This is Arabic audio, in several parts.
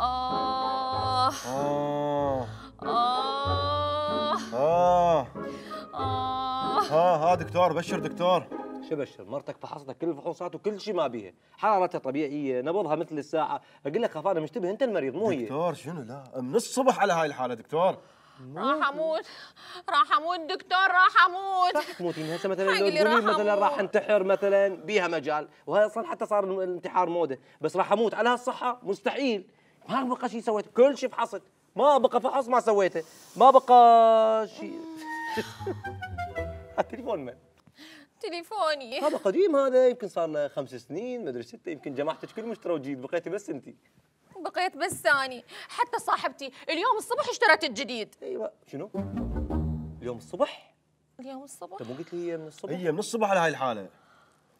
آه آه آه آه آه ها ها دكتور بشر دكتور شو بشر مرتك فحصتك كل الفحوصات وكل شيء ما بيها حرارتها طبيعيه نبضها مثل الساعه اقول لك خفانه مشتبه انت المريض مو هي دكتور شنو لا من الصبح على هاي الحاله دكتور راح اموت راح اموت دكتور راح اموت راح تموتين هسه مثلا لو تقولي مثلا راح انتحر مثلا بيها مجال وهي اصلا حتى صار الانتحار موده بس راح اموت على هالصحه مستحيل ما بقى شيء سويته كل شيء فحصت ما بقى فحص ما سويته ما بقى شيء التليفون من تليفوني هذا قديم هذا يمكن صار له خمس سنين مدري ستة يمكن جماعتك كل مشترى وجيب بقيتي بس انت بقيت بس ثاني حتى صاحبتي اليوم الصبح اشترت الجديد ايوه شنو اليوم الصبح اليوم الصبح طيب مو قلت لي هي من الصبح هي من الصبح على هاي الحاله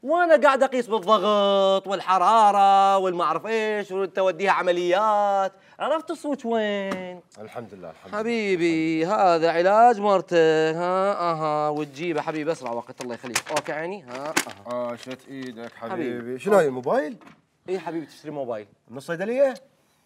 وانا قاعد اقيس بالضغط والحراره والمعرف ايش وتوديها عمليات عرفت الصوت وين الحمد لله الحمد حبيبي لله. هذا علاج مرتك ها اها آه، وتجيبه حبيبي اسرع وقت الله يخليك اوكي عيني ها اها آه، آه، شت ايدك حبيبي, حبيبي. شنو هاي الموبايل اي حبيبي تشتري موبايل من الصيدليه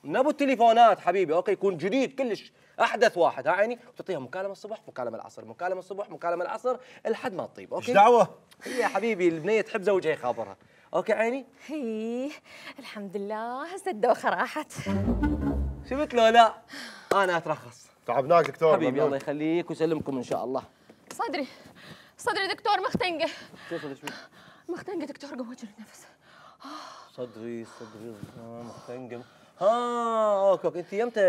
نبو التليفونات حبيبي اوكي يكون جديد كلش احدث واحد ها عيني وتعطيها مكالمه الصبح مكالمه العصر مكالمه الصبح مكالمه العصر لحد ما تطيب اوكي ايش دعوه هي حبيبي البنيه تحب زوجها يخابرها اوكي عيني هي الحمد لله هسه الدوخه راحت شفت لو لا انا اترخص تعبناك دكتور حبيبي الله يخليك ويسلمكم ان شاء الله صدري صدري دكتور مختنقه مختنقه دكتور قوة النفس آه. صدري صدري مختنقه ها اوكي انت يمتى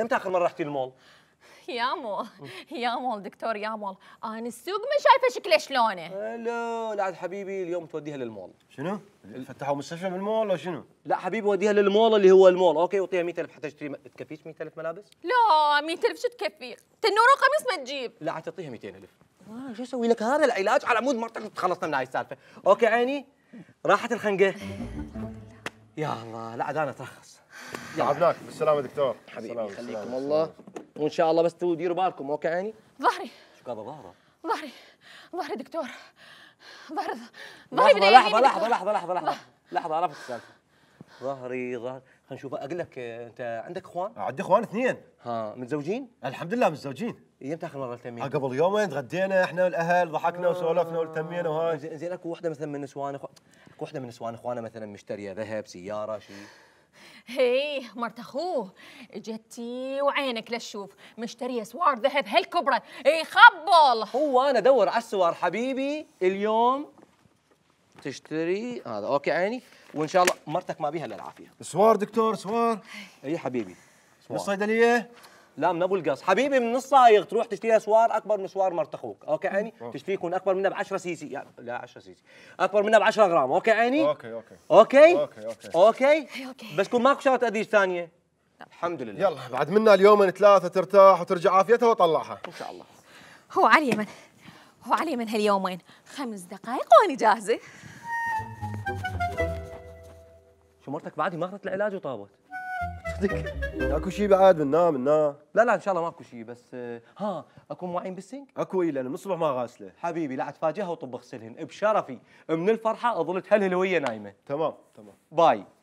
امتى اخر مره رحتي المول؟ يا مول يا مول دكتور يا مول انا السوق ما شايفه شكله شلونه لا لا عاد حبيبي اليوم توديها للمول شنو فتحوا مستشفى بالمول ولا شنو لا حبيبي وديها للمول اللي هو المول اوكي وطيها 100000 حتى تشتري تكفيش 100000 ملابس لا 100000 شو تكفي تنوره وقميص ما تجيب لا عاد تعطيها 200000 آه شو اسوي لك هذا العلاج على مود مرتك تخلصنا من هاي السالفه اوكي عيني راحت الخنقه يا الله لا عاد انا ترخص تعبناك بالسلامه دكتور حبيبي يخليكم الله وان شاء الله بس تو ديروا بالكم اوكي عيني ظهري شو قابه ظهره ظهري ظهري دكتور ظهري ظهري لحظة لحظة, لحظة لحظة لحظة لحظة لحظة عرفت السالفة ظهري ظهر خلينا نشوف اقول لك انت عندك اخوان؟ عندي اخوان اثنين ها متزوجين؟ الحمد لله متزوجين ايمتى اخر مره التمينا؟ قبل يومين تغدينا احنا والاهل ضحكنا وسولفنا والتمينا وهاي زين زين اكو وحده مثلا من نسوان اخوان وحده من نسوان اخوانه مثلا مشتريه ذهب سياره شيء هي مرت اخوه جتي وعينك لشوف مشتريه سوار ذهب اي يخبل هو انا ادور على السوار حبيبي اليوم تشتري هذا اوكي عيني وان شاء الله مرتك ما بيها الا العافيه سوار دكتور سوار اي حبيبي سوار. الصيدليه لا من ابو القص حبيبي من الصايغ تروح تشتريها سوار اكبر من سوار مرت اخوك اوكي عيني تشتري يكون اكبر منها ب 10 سي سي لا 10 سي سي اكبر منها ب 10 غرام اوكي عيني اوكي اوكي اوكي اوكي اوكي اوكي بس كون ماكو شغلات اديش ثانيه الحمد لله يلا بعد منا اليومين ثلاثه ترتاح وترجع عافيتها وطلعها ان شاء الله هو على اليمن هو على اليمن هاليومين خمس دقائق واني جاهزه شو مرتك بعدي ما اخذت العلاج وطابت قصدك اكو شيء بعد منا منا لا لا ان شاء الله ماكو شيء بس آه، ها اكو مواعين بالسنك اكو اي لان من الصبح ما غاسله حبيبي لا تفاجئها وطب اغسلهن بشرفي من الفرحه اظلت هلهل وهي نايمه تمام تمام باي